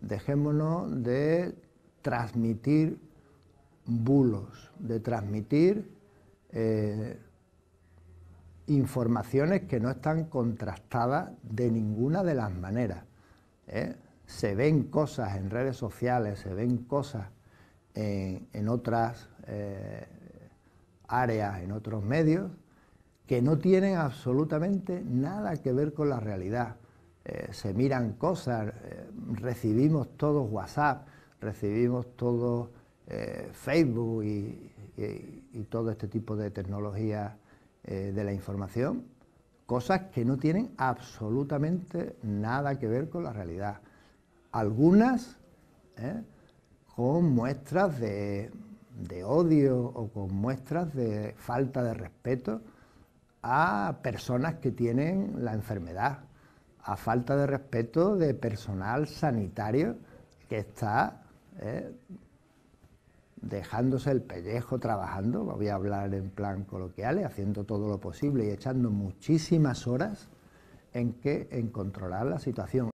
dejémonos de transmitir bulos, de transmitir eh, informaciones que no están contrastadas de ninguna de las maneras. ¿eh? Se ven cosas en redes sociales, se ven cosas en, otras eh, áreas, en otros medios, que no tienen absolutamente nada que ver con la realidad. se miran cosas, recibimos todos WhatsApp, recibimos todo eh, Facebook y, todo este tipo de tecnología eh, de la información, cosas que no tienen absolutamente nada que ver con la realidad. Algunas ¿eh? con muestras de odio o con muestras de falta de respeto a personas que tienen la enfermedad a falta de respeto de personal sanitario que está ¿eh? dejándose el pellejo trabajando, voy a hablar en plan coloquial, haciendo todo lo posible y echando muchísimas horas en, que, en controlar la situación.